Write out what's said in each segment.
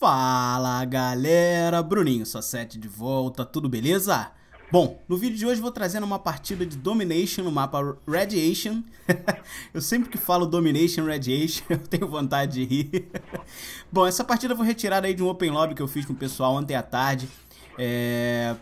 Fala galera, Bruninho só 7 de volta, tudo beleza? Bom, no vídeo de hoje vou trazendo uma partida de Domination no mapa Radiation. eu sempre que falo Domination Radiation, eu tenho vontade de rir. Bom, essa partida eu vou retirar aí de um Open Lobby que eu fiz com o pessoal ontem à tarde. É...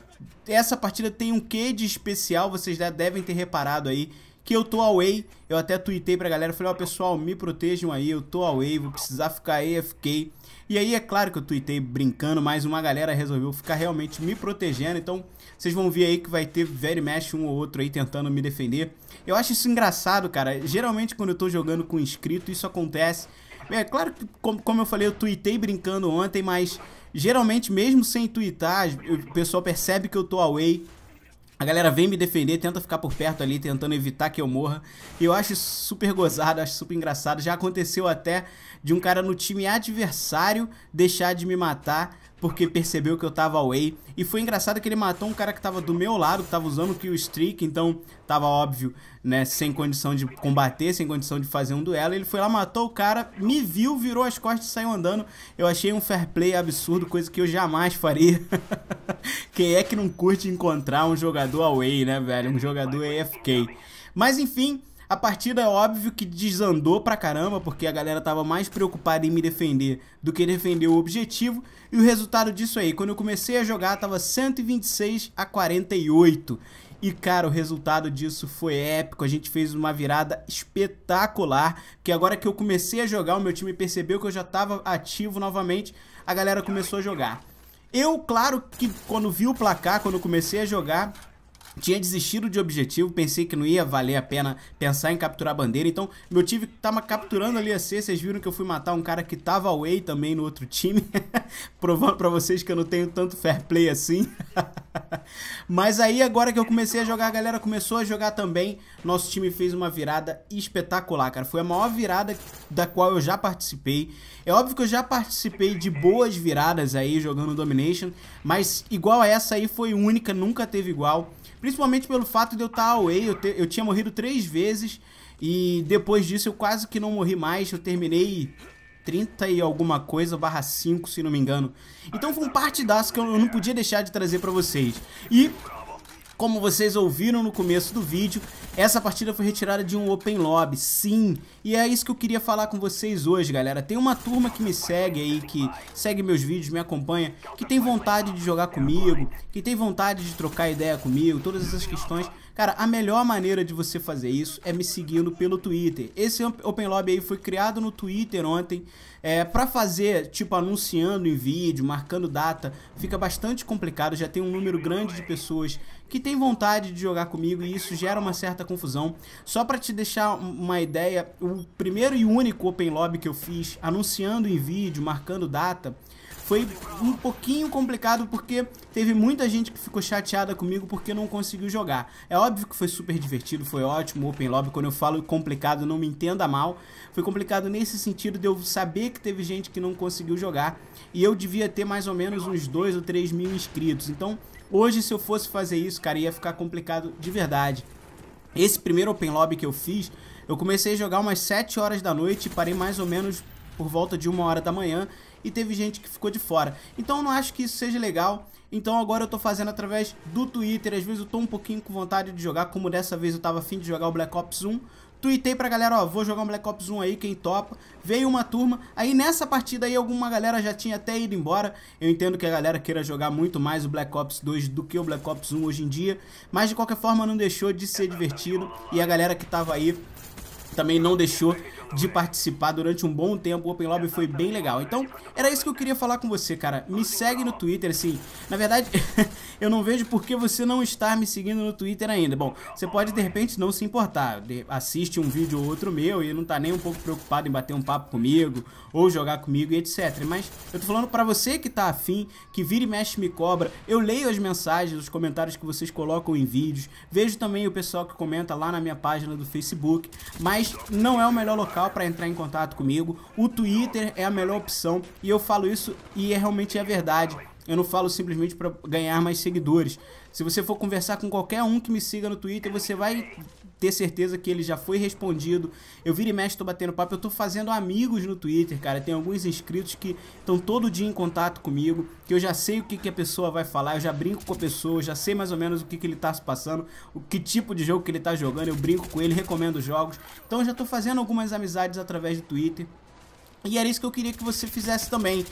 Essa partida tem um quê de especial, vocês já devem ter reparado aí que eu tô away. Eu até tuitei pra galera, falei, ó, oh, pessoal, me protejam aí, eu tô away, vou precisar ficar AFK. E aí, é claro que eu tuitei brincando, mas uma galera resolveu ficar realmente me protegendo, então vocês vão ver aí que vai ter very mexe um ou outro aí tentando me defender. Eu acho isso engraçado, cara, geralmente quando eu tô jogando com inscrito, isso acontece. É claro que, como eu falei, eu tuitei brincando ontem, mas geralmente, mesmo sem tweetar, o pessoal percebe que eu tô away a galera vem me defender, tenta ficar por perto ali, tentando evitar que eu morra. E eu acho super gozado, acho super engraçado. Já aconteceu até de um cara no time adversário deixar de me matar porque percebeu que eu tava away. E foi engraçado que ele matou um cara que tava do meu lado, que tava usando o kill streak, então tava óbvio, né, sem condição de combater, sem condição de fazer um duelo. Ele foi lá, matou o cara, me viu, virou as costas e saiu andando. Eu achei um fair play absurdo, coisa que eu jamais faria. Quem é que não curte encontrar um jogador away, né, velho? Um jogador AFK. Mas enfim, a partida é óbvio que desandou pra caramba, porque a galera tava mais preocupada em me defender do que defender o objetivo. E o resultado disso aí, quando eu comecei a jogar, tava 126 a 48. E cara, o resultado disso foi épico. A gente fez uma virada espetacular. Que agora que eu comecei a jogar, o meu time percebeu que eu já estava ativo novamente. A galera começou a jogar. Eu, claro que quando vi o placar, quando comecei a jogar, tinha desistido de objetivo, pensei que não ia valer a pena pensar em capturar a bandeira, então meu time tava capturando ali a C, vocês viram que eu fui matar um cara que tava away também no outro time, provando pra vocês que eu não tenho tanto fair play assim. Mas aí agora que eu comecei a jogar, a galera começou a jogar também, nosso time fez uma virada espetacular, cara, foi a maior virada da qual eu já participei, é óbvio que eu já participei de boas viradas aí jogando Domination, mas igual a essa aí foi única, nunca teve igual, Principalmente pelo fato de eu estar tá away, eu, te, eu tinha morrido três vezes. E depois disso eu quase que não morri mais, eu terminei 30 e alguma coisa, barra 5, se não me engano. Então foi um partidaço que eu não podia deixar de trazer pra vocês. E como vocês ouviram no começo do vídeo, essa partida foi retirada de um Open Lobby, sim. E é isso que eu queria falar com vocês hoje, galera. Tem uma turma que me segue aí, que segue meus vídeos, me acompanha, que tem vontade de jogar comigo, que tem vontade de trocar ideia comigo, todas essas questões. Cara, a melhor maneira de você fazer isso é me seguindo pelo Twitter. Esse Open Lobby aí foi criado no Twitter ontem é, para fazer, tipo, anunciando em vídeo, marcando data, fica bastante complicado. Já tem um número grande de pessoas que tem vontade de jogar comigo e isso gera uma certa confusão. Só para te deixar uma ideia, o primeiro e único Open Lobby que eu fiz, anunciando em vídeo, marcando data, foi um pouquinho complicado porque teve muita gente que ficou chateada comigo porque não conseguiu jogar. É óbvio que foi super divertido, foi ótimo Open Lobby. Quando eu falo complicado, não me entenda mal. Foi complicado nesse sentido de eu saber que teve gente que não conseguiu jogar e eu devia ter mais ou menos uns 2 ou 3 mil inscritos. Então, hoje se eu fosse fazer isso, cara, ia ficar complicado de verdade. Esse primeiro Open Lobby que eu fiz, eu comecei a jogar umas 7 horas da noite e parei mais ou menos por volta de uma hora da manhã e teve gente que ficou de fora. Então eu não acho que isso seja legal. Então agora eu tô fazendo através do Twitter, às vezes eu tô um pouquinho com vontade de jogar, como dessa vez eu tava afim de jogar o Black Ops 1. Tuitei pra galera, ó, vou jogar um Black Ops 1 aí, quem topa. Veio uma turma, aí nessa partida aí alguma galera já tinha até ido embora. Eu entendo que a galera queira jogar muito mais o Black Ops 2 do que o Black Ops 1 hoje em dia. Mas de qualquer forma não deixou de ser divertido e a galera que tava aí também não deixou de participar durante um bom tempo. O Open Lobby foi bem legal. Então, era isso que eu queria falar com você, cara. Me segue no Twitter, assim. Na verdade, eu não vejo por que você não está me seguindo no Twitter ainda. Bom, você pode de repente não se importar. Assiste um vídeo ou outro meu e não tá nem um pouco preocupado em bater um papo comigo ou jogar comigo e etc. Mas eu tô falando para você que tá afim, que vira e mexe me cobra. Eu leio as mensagens, os comentários que vocês colocam em vídeos. Vejo também o pessoal que comenta lá na minha página do Facebook. Mas não é o melhor local local para entrar em contato comigo. O Twitter é a melhor opção e eu falo isso e é, realmente é verdade. Eu não falo simplesmente para ganhar mais seguidores. Se você for conversar com qualquer um que me siga no Twitter, você vai ter certeza que ele já foi respondido. Eu vira e mexe, tô batendo papo, eu tô fazendo amigos no Twitter, cara. Tem alguns inscritos que estão todo dia em contato comigo, que eu já sei o que, que a pessoa vai falar, eu já brinco com a pessoa, eu já sei mais ou menos o que, que ele tá se passando, o que tipo de jogo que ele tá jogando, eu brinco com ele, recomendo jogos. Então eu já tô fazendo algumas amizades através do Twitter. E era isso que eu queria que você fizesse também.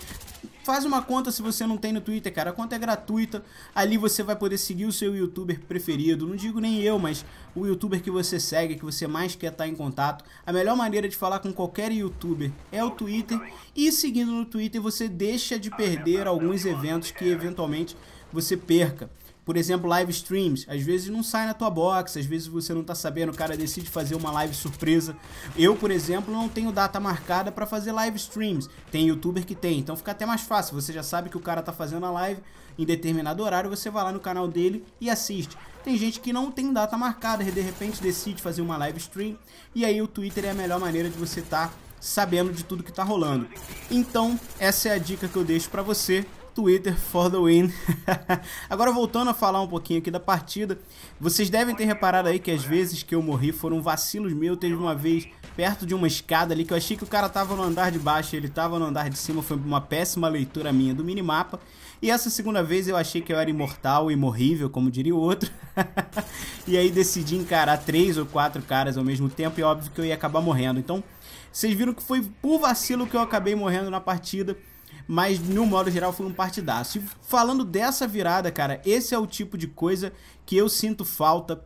Faz uma conta se você não tem no Twitter, cara. A conta é gratuita. Ali você vai poder seguir o seu youtuber preferido. Não digo nem eu, mas o youtuber que você segue, que você mais quer estar tá em contato. A melhor maneira de falar com qualquer youtuber é o Twitter. E seguindo no Twitter, você deixa de perder alguns eventos que eventualmente você perca por exemplo, live streams. Às vezes não sai na tua box, às vezes você não tá sabendo, o cara decide fazer uma live surpresa. Eu, por exemplo, não tenho data marcada para fazer live streams. Tem youtuber que tem, então fica até mais fácil. Você já sabe que o cara tá fazendo a live em determinado horário, você vai lá no canal dele e assiste. Tem gente que não tem data marcada, de repente decide fazer uma live stream, e aí o Twitter é a melhor maneira de você estar tá sabendo de tudo que está rolando. Então, essa é a dica que eu deixo para você. Twitter for the win. Agora voltando a falar um pouquinho aqui da partida, vocês devem ter reparado aí que as vezes que eu morri foram vacilos meus. Teve uma vez perto de uma escada ali que eu achei que o cara tava no andar de baixo, ele tava no andar de cima, foi uma péssima leitura minha do minimapa. E essa segunda vez eu achei que eu era imortal, imorrível, como diria o outro. e aí decidi encarar três ou quatro caras ao mesmo tempo e óbvio que eu ia acabar morrendo. Então, vocês viram que foi por vacilo que eu acabei morrendo na partida. Mas, no modo geral, foi um partidaço. E falando dessa virada, cara, esse é o tipo de coisa que eu sinto falta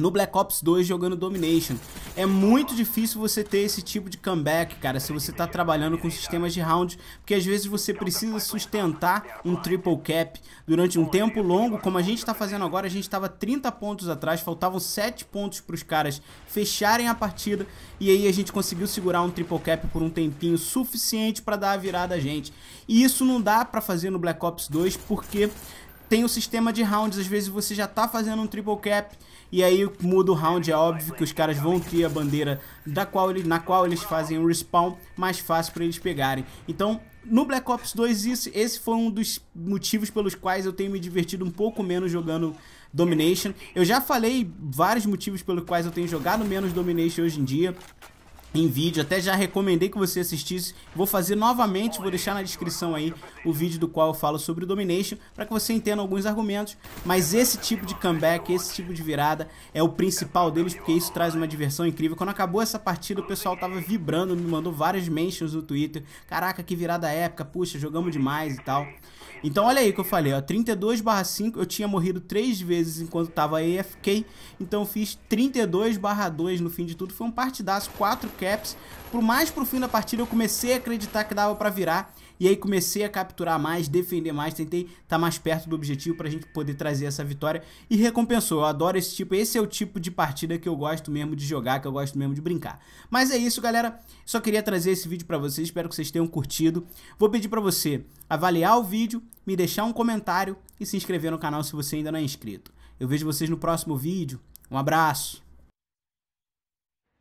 no Black Ops 2 jogando Domination. É muito difícil você ter esse tipo de comeback, cara, se você está trabalhando com sistemas de round, porque às vezes você precisa sustentar um triple cap durante um tempo longo, como a gente está fazendo agora, a gente estava 30 pontos atrás, faltavam 7 pontos para os caras fecharem a partida, e aí a gente conseguiu segurar um triple cap por um tempinho suficiente para dar a virada a gente. E isso não dá para fazer no Black Ops 2, porque tem o sistema de rounds, às vezes você já tá fazendo um triple cap e aí muda o round, é óbvio que os caras vão ter a bandeira da qual ele, na qual eles fazem o respawn mais fácil para eles pegarem. Então, no Black Ops 2, isso, esse foi um dos motivos pelos quais eu tenho me divertido um pouco menos jogando Domination. Eu já falei vários motivos pelos quais eu tenho jogado menos Domination hoje em dia em vídeo, até já recomendei que você assistisse, vou fazer novamente, vou deixar na descrição aí o vídeo do qual eu falo sobre o Domination, para que você entenda alguns argumentos, mas esse tipo de comeback, esse tipo de virada é o principal deles, porque isso traz uma diversão incrível, quando acabou essa partida o pessoal tava vibrando, me mandou várias mentions no Twitter, caraca que virada épica, puxa, jogamos demais e tal... Então olha aí que eu falei, ó, 32 barra 5, eu tinha morrido 3 vezes enquanto tava AFK, então eu fiz 32 barra 2 no fim de tudo, foi um partidaço, 4 caps. Por mais pro fim da partida eu comecei a acreditar que dava para virar. E aí comecei a capturar mais, defender mais, tentei estar tá mais perto do objetivo para a gente poder trazer essa vitória e recompensou. Eu adoro esse tipo, esse é o tipo de partida que eu gosto mesmo de jogar, que eu gosto mesmo de brincar. Mas é isso, galera. Só queria trazer esse vídeo para vocês, espero que vocês tenham curtido. Vou pedir para você avaliar o vídeo, me deixar um comentário e se inscrever no canal se você ainda não é inscrito. Eu vejo vocês no próximo vídeo. Um abraço.